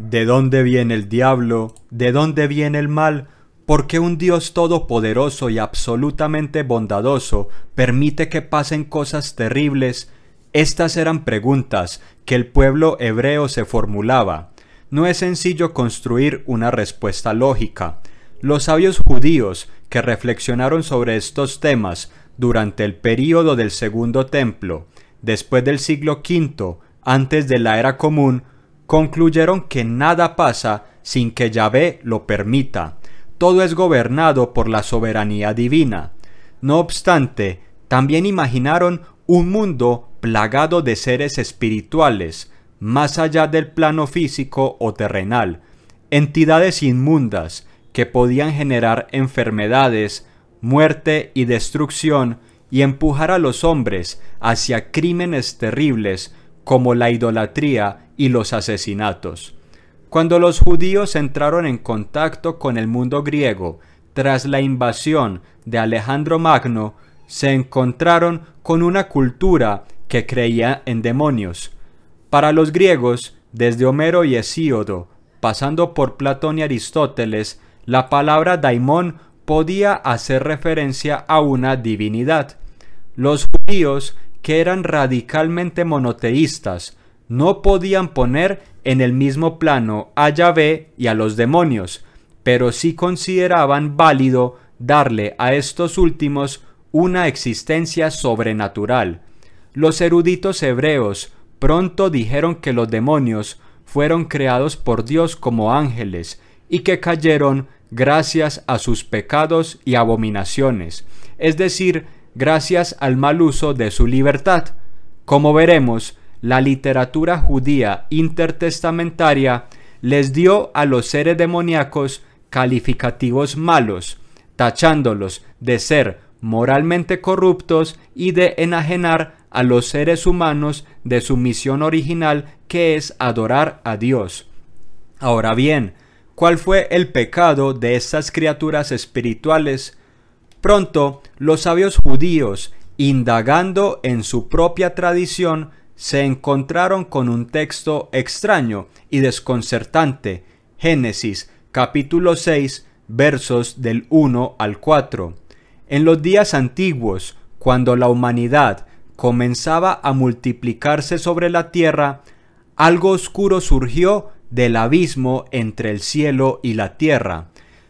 ¿De dónde viene el diablo? ¿De dónde viene el mal? ¿Por qué un Dios todopoderoso y absolutamente bondadoso permite que pasen cosas terribles? Estas eran preguntas que el pueblo hebreo se formulaba. No es sencillo construir una respuesta lógica. Los sabios judíos que reflexionaron sobre estos temas durante el período del Segundo Templo, después del siglo V, antes de la Era Común, concluyeron que nada pasa sin que Yahvé lo permita. Todo es gobernado por la soberanía divina. No obstante, también imaginaron un mundo plagado de seres espirituales, más allá del plano físico o terrenal, entidades inmundas que podían generar enfermedades, muerte y destrucción y empujar a los hombres hacia crímenes terribles como la idolatría y los asesinatos. Cuando los judíos entraron en contacto con el mundo griego tras la invasión de Alejandro Magno, se encontraron con una cultura que creía en demonios. Para los griegos, desde Homero y Hesíodo, pasando por Platón y Aristóteles, la palabra daimón podía hacer referencia a una divinidad. Los judíos, que eran radicalmente monoteístas, no podían poner en el mismo plano a Yahvé y a los demonios, pero sí consideraban válido darle a estos últimos una existencia sobrenatural. Los eruditos hebreos pronto dijeron que los demonios fueron creados por Dios como ángeles y que cayeron gracias a sus pecados y abominaciones, es decir, gracias al mal uso de su libertad. Como veremos, la literatura judía intertestamentaria les dio a los seres demoníacos calificativos malos, tachándolos de ser moralmente corruptos y de enajenar a los seres humanos de su misión original que es adorar a Dios. Ahora bien, ¿cuál fue el pecado de estas criaturas espirituales? Pronto, los sabios judíos, indagando en su propia tradición, se encontraron con un texto extraño y desconcertante, Génesis capítulo 6 versos del 1 al 4. En los días antiguos, cuando la humanidad comenzaba a multiplicarse sobre la tierra, algo oscuro surgió del abismo entre el cielo y la tierra.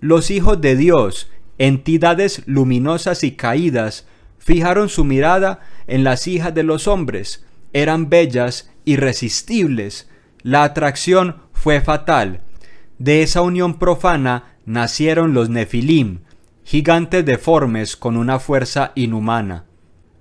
Los hijos de Dios, entidades luminosas y caídas, fijaron su mirada en las hijas de los hombres, eran bellas, irresistibles. La atracción fue fatal. De esa unión profana nacieron los Nefilim, gigantes deformes con una fuerza inhumana.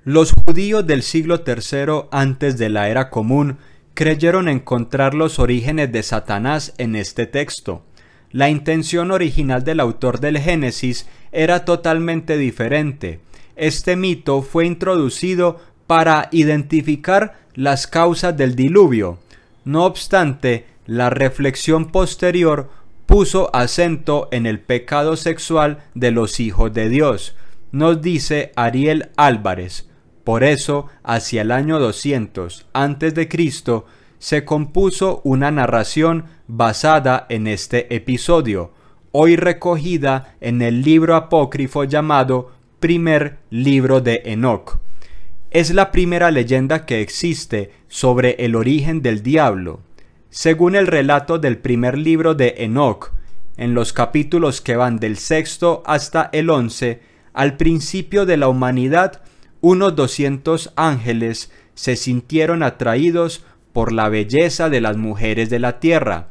Los judíos del siglo III antes de la era común creyeron encontrar los orígenes de Satanás en este texto. La intención original del autor del Génesis era totalmente diferente. Este mito fue introducido para identificar las causas del diluvio. No obstante, la reflexión posterior puso acento en el pecado sexual de los hijos de Dios, nos dice Ariel Álvarez. Por eso, hacia el año 200 antes de Cristo, se compuso una narración basada en este episodio, hoy recogida en el libro apócrifo llamado Primer Libro de Enoch es la primera leyenda que existe sobre el origen del diablo, según el relato del primer libro de Enoch, en los capítulos que van del sexto hasta el once, al principio de la humanidad, unos 200 ángeles se sintieron atraídos por la belleza de las mujeres de la tierra.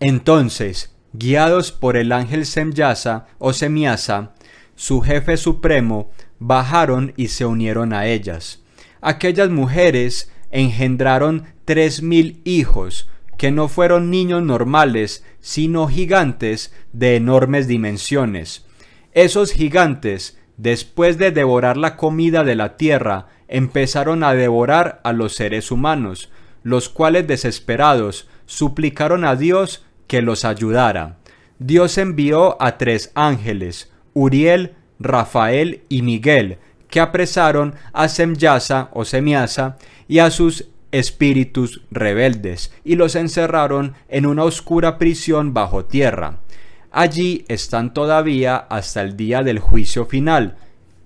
Entonces, guiados por el ángel Semyasa o Semiasa, su jefe supremo, bajaron y se unieron a ellas. Aquellas mujeres engendraron tres mil hijos, que no fueron niños normales, sino gigantes de enormes dimensiones. Esos gigantes, después de devorar la comida de la tierra, empezaron a devorar a los seres humanos, los cuales desesperados suplicaron a Dios que los ayudara. Dios envió a tres ángeles, Uriel, Rafael y Miguel, que apresaron a Semyaza o Semiasa y a sus espíritus rebeldes y los encerraron en una oscura prisión bajo tierra. Allí están todavía hasta el día del juicio final,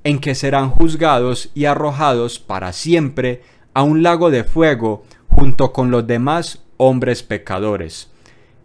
en que serán juzgados y arrojados para siempre a un lago de fuego junto con los demás hombres pecadores.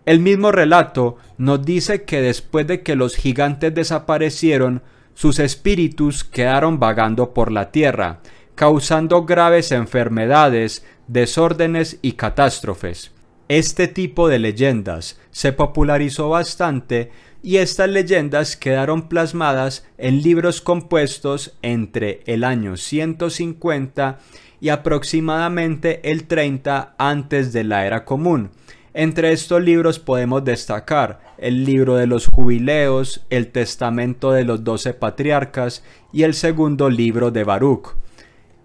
El mismo relato nos dice que después de que los gigantes desaparecieron, sus espíritus quedaron vagando por la tierra, causando graves enfermedades, desórdenes y catástrofes. Este tipo de leyendas se popularizó bastante y estas leyendas quedaron plasmadas en libros compuestos entre el año 150 y aproximadamente el 30 antes de la era común. Entre estos libros podemos destacar el libro de los jubileos, el testamento de los doce patriarcas y el segundo libro de Baruch.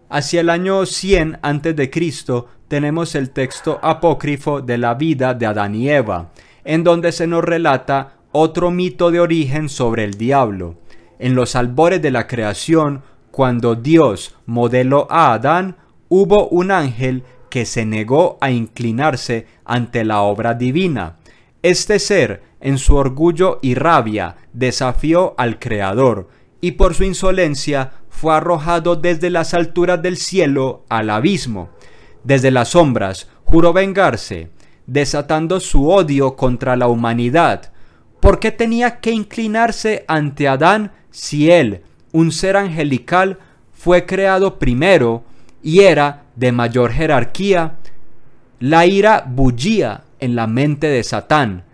Hacia el año 100 a.C. tenemos el texto apócrifo de la vida de Adán y Eva, en donde se nos relata otro mito de origen sobre el diablo. En los albores de la creación, cuando Dios modeló a Adán, hubo un ángel que se negó a inclinarse ante la obra divina. Este ser en su orgullo y rabia desafió al Creador, y por su insolencia fue arrojado desde las alturas del cielo al abismo. Desde las sombras juró vengarse, desatando su odio contra la humanidad. ¿Por qué tenía que inclinarse ante Adán si él, un ser angelical, fue creado primero y era de mayor jerarquía? La ira bullía en la mente de Satán,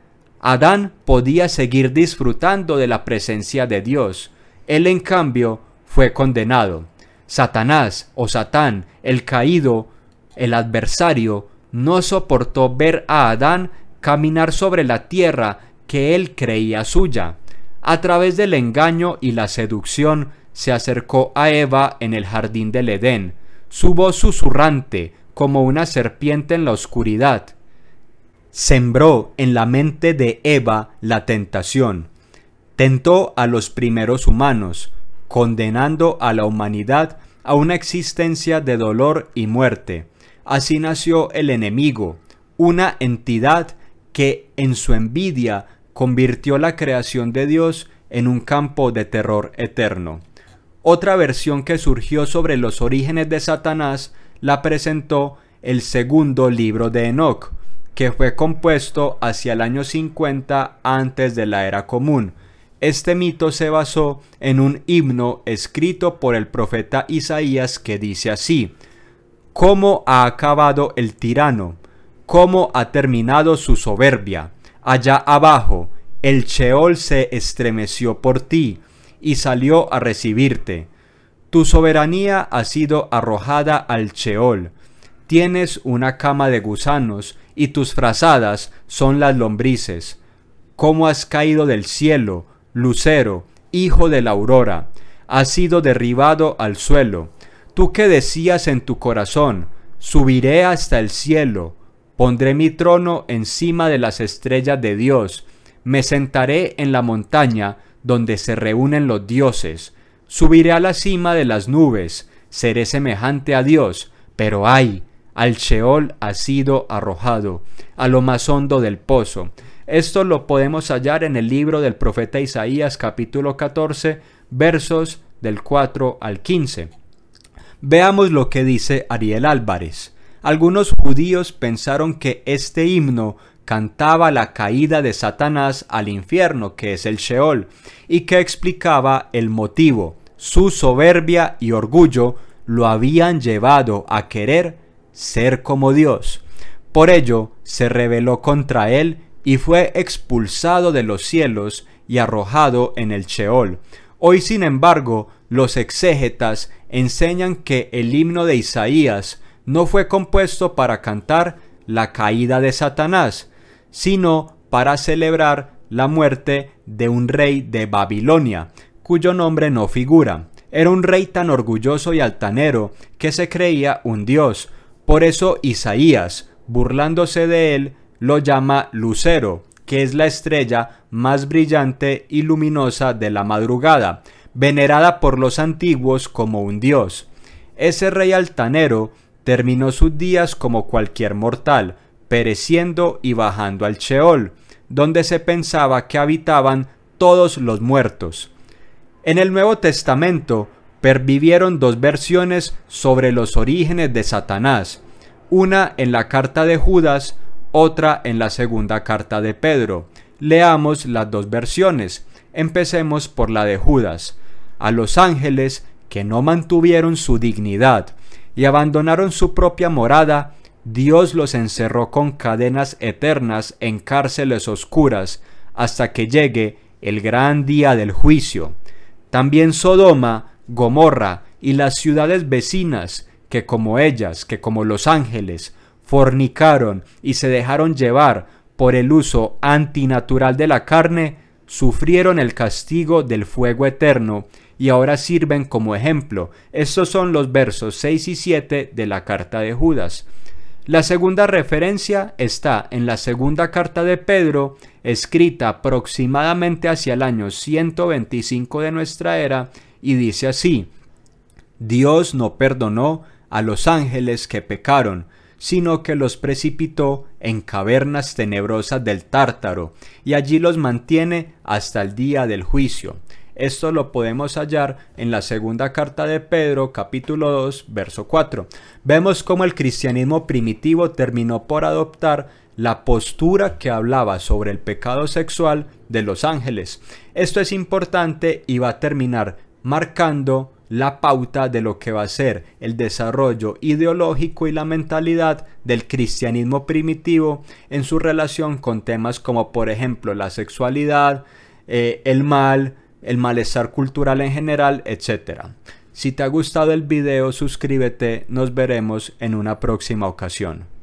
Adán podía seguir disfrutando de la presencia de Dios. Él, en cambio, fue condenado. Satanás o Satán, el caído, el adversario, no soportó ver a Adán caminar sobre la tierra que él creía suya. A través del engaño y la seducción se acercó a Eva en el jardín del Edén. Su voz susurrante, como una serpiente en la oscuridad, sembró en la mente de Eva la tentación. Tentó a los primeros humanos, condenando a la humanidad a una existencia de dolor y muerte. Así nació el enemigo, una entidad que en su envidia convirtió la creación de Dios en un campo de terror eterno. Otra versión que surgió sobre los orígenes de Satanás la presentó el segundo libro de Enoch, que fue compuesto hacia el año 50 antes de la era común. Este mito se basó en un himno escrito por el profeta Isaías que dice así, ¿Cómo ha acabado el tirano? ¿Cómo ha terminado su soberbia? Allá abajo, el Cheol se estremeció por ti y salió a recibirte. Tu soberanía ha sido arrojada al Cheol. Tienes una cama de gusanos y tus frazadas son las lombrices. ¿Cómo has caído del cielo, lucero, hijo de la aurora? Has sido derribado al suelo. Tú que decías en tu corazón, subiré hasta el cielo, pondré mi trono encima de las estrellas de Dios, me sentaré en la montaña donde se reúnen los dioses, subiré a la cima de las nubes, seré semejante a Dios, pero ay, al Sheol ha sido arrojado, a lo más hondo del pozo. Esto lo podemos hallar en el libro del profeta Isaías capítulo 14 versos del 4 al 15. Veamos lo que dice Ariel Álvarez. Algunos judíos pensaron que este himno cantaba la caída de Satanás al infierno, que es el Sheol, y que explicaba el motivo. Su soberbia y orgullo lo habían llevado a querer ser como Dios. Por ello se rebeló contra él y fue expulsado de los cielos y arrojado en el Sheol. Hoy, sin embargo, los exégetas enseñan que el himno de Isaías no fue compuesto para cantar la caída de Satanás, sino para celebrar la muerte de un rey de Babilonia, cuyo nombre no figura. Era un rey tan orgulloso y altanero que se creía un dios, por eso Isaías, burlándose de él, lo llama Lucero, que es la estrella más brillante y luminosa de la madrugada, venerada por los antiguos como un dios. Ese rey altanero terminó sus días como cualquier mortal, pereciendo y bajando al Sheol, donde se pensaba que habitaban todos los muertos. En el Nuevo Testamento, pervivieron dos versiones sobre los orígenes de Satanás, una en la carta de Judas, otra en la segunda carta de Pedro. Leamos las dos versiones. Empecemos por la de Judas. A los ángeles que no mantuvieron su dignidad y abandonaron su propia morada, Dios los encerró con cadenas eternas en cárceles oscuras hasta que llegue el gran día del juicio. También Sodoma Gomorra y las ciudades vecinas, que como ellas, que como Los Ángeles, fornicaron y se dejaron llevar por el uso antinatural de la carne, sufrieron el castigo del fuego eterno y ahora sirven como ejemplo. Estos son los versos 6 y 7 de la carta de Judas. La segunda referencia está en la segunda carta de Pedro, escrita aproximadamente hacia el año 125 de nuestra era, y dice así, Dios no perdonó a los ángeles que pecaron, sino que los precipitó en cavernas tenebrosas del Tártaro, y allí los mantiene hasta el día del juicio. Esto lo podemos hallar en la segunda carta de Pedro, capítulo 2, verso 4. Vemos cómo el cristianismo primitivo terminó por adoptar la postura que hablaba sobre el pecado sexual de los ángeles. Esto es importante y va a terminar marcando la pauta de lo que va a ser el desarrollo ideológico y la mentalidad del cristianismo primitivo en su relación con temas como por ejemplo la sexualidad, eh, el mal, el malestar cultural en general, etc. Si te ha gustado el video suscríbete, nos veremos en una próxima ocasión.